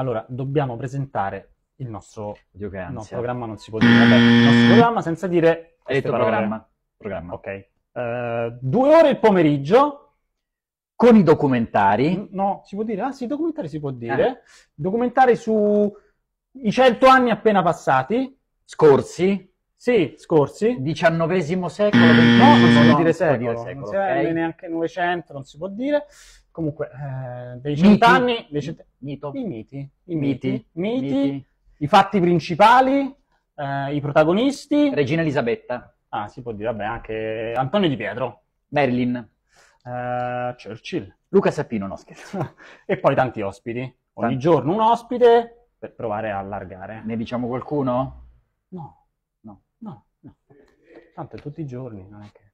Allora, dobbiamo presentare il nostro Dio che ansia. programma, non si può dire, vabbè, il nostro programma senza dire Hai detto programma. Programma. Ok. Uh, due ore il pomeriggio, con i documentari. Mm, no, si può dire? Ah sì, documentari si può dire. Eh. Documentari i cento anni appena passati. Scorsi? Sì, scorsi. XIX secolo, no, non si può dire secolo. Dire non si può okay. neanche novecento, non si può dire comunque eh, dei cent'anni, dei cent... Mito. I miti, i miti, miti, miti, i fatti principali, eh, i protagonisti. Regina Elisabetta. Ah, si può dire, vabbè, anche Antonio Di Pietro. Merlin. Eh, Churchill. Luca Sappino, no scherzo. e poi tanti ospiti. Ogni tanti. giorno un ospite per provare a allargare. Ne diciamo qualcuno? No, no, no, no. Tanto è tutti i giorni, non è che...